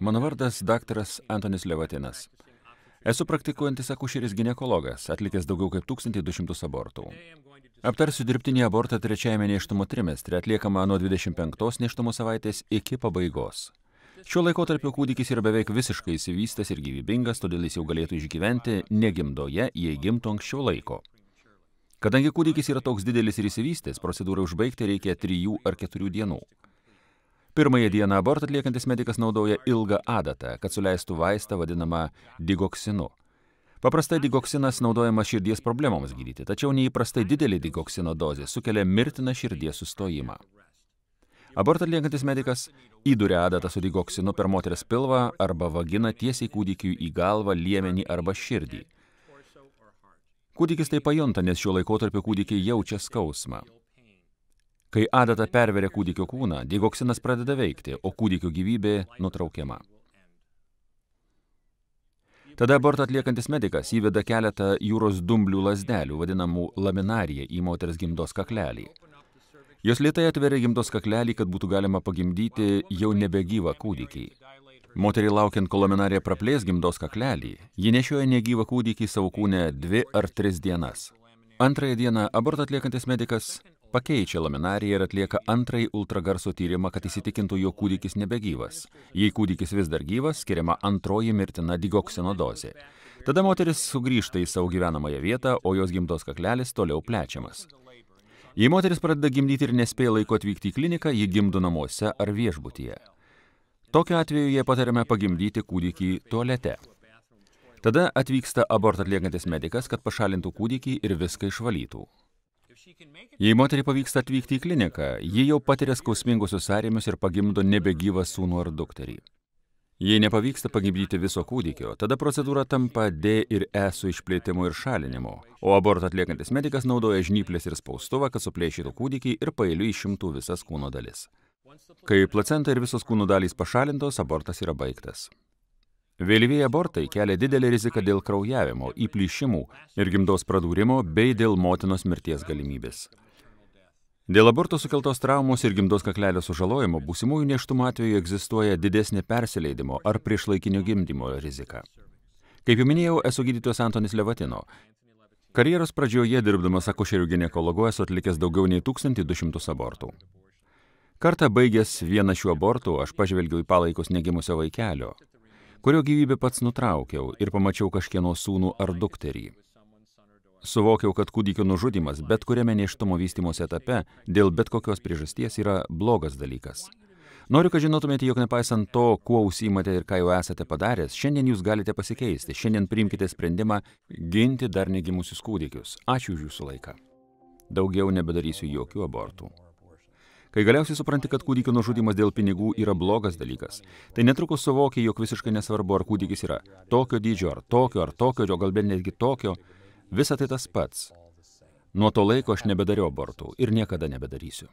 Mano vardas daktaras Antonis Levatinas. Esu praktikuojantis akušeris gynekologas, atlikęs daugiau kaip 1200 abortų. Aptarsiu dirbtinį abortą trečiajame neštumo trimestre, atliekamą nuo 25 neštumo savaitės iki pabaigos. Šiuo laikotarpiu kūdikis yra beveik visiškai įsivystęs ir gyvybingas, todėl jis jau galėtų išgyventi negimdoje, jei gimtų anksčiau laiko. Kadangi kūdikis yra toks didelis ir įsivystęs, procedūrą užbaigti reikia trijų ar keturių dienų pirmąją dieną abortą atliekantis medikas naudoja ilgą adatą, kad suleistų vaistą vadinamą digoksinu. Paprastai digoksinas naudojamas širdies problemoms gydyti, tačiau neįprastai didelė digoksino dozė sukelia mirtiną širdies sustojimą. Abortą atliekantis medikas įduria adatą su digoksinu per moters pilvą arba vaginą tiesiai kūdikiu į galvą, liemenį arba širdį. Kūdikis tai pajunta, nes šiuo laikotarpiu kūdikiai jaučia skausmą kai adata perveria kūdikio kūną, digoksinas pradeda veikti, o kūdikio gyvybė nutraukiama. Tada abortą atliekantis medikas įveda keletą jūros dumblių lasdelių, vadinamų laminariją, į moters gimdos kaklelį. Jos lietai atveria gimdos kaklelį, kad būtų galima pagimdyti jau nebegyvą kūdikį. Moterį laukiant, kol laminarija praplės gimdos kaklelį, ji nešioja negyvą kūdikį savo kūne dvi ar tris dienas. Antrąją dieną abortą atliekantis medikas pakeičia laminariją ir atlieka antrąjį ultragarso tyrimą, kad įsitikintų, jo kūdikis nebegyvas. Jei kūdikis vis dar gyvas, skiriama antroji mirtina digoksino dozė. Tada moteris sugrįžta į savo gyvenamąją vietą, o jos gimdos kaklelis toliau plečiamas. Jei moteris pradeda gimdyti ir nespėja laiko atvykti į kliniką, ji gimdo namuose ar viešbutyje. Tokiu atveju jie patariame pagimdyti kūdikį tualete. Tada atvyksta abortą atliekantis medikas, kad pašalintų kūdikį ir viską išvalytų. Jei moteriai pavyksta atvykti į kliniką, ji jau patiria skausmingusius sąrėmius ir pagimdo nebegyvą sūnų ar dukterį. Jei nepavyksta pagimdyti viso kūdikio, tada procedūra tampa D ir E su išplėtimu ir šalinimu, o abortą atliekantis medikas naudoja žnyplės ir spaustuvą, kad suplėšytų kūdikį ir pailiui išimtų visas kūno dalis. Kai placenta ir visos kūno dalys pašalintos, abortas yra baigtas. Vėlyvieji abortai kelia didelį riziką dėl kraujavimo, įplyšimų ir gimdos pradūrimo bei dėl motinos mirties galimybės. Dėl aborto sukeltos traumos ir gimdos kaklelio sužalojimo būsimųjų neštumų atveju egzistuoja didesnė persileidimo ar priešlaikinio gimdymo rizika. Kaip jau minėjau, esu gydytojas Antonis Levatino. Karjeros pradžioje dirbdamas akušerių ginekologu esu atlikęs daugiau nei 1200 abortų. Kartą baigęs vieną šių abortų, aš pažvelgiau į palaikus negimusio vaikelio, kurio gyvybę pats nutraukiau ir pamačiau kažkieno sūnų ar dukterį. Suvokiau, kad kūdikio nužudimas bet kuriame neštumo vystimosi etape dėl bet kokios priežasties yra blogas dalykas. Noriu, kad žinotumėte, jog nepaisant to, kuo užsimate ir ką jau esate padaręs, šiandien jūs galite pasikeisti. Šiandien priimkite sprendimą ginti dar negimusius kūdikius. Ačiū už jūsų laiką. Daugiau nebedarysiu jokių abortų kai galiausiai supranti kad kūdikio nužudymas dėl pinigų yra blogas dalykas tai netrukus suvoki jog visiškai nesvarbu ar kūdikis yra tokio dydžio ar tokio ar tokio o gal bent netgi tokio visa tai tas pats nuo to laiko aš nebedariau abortų ir niekada nebedarysiu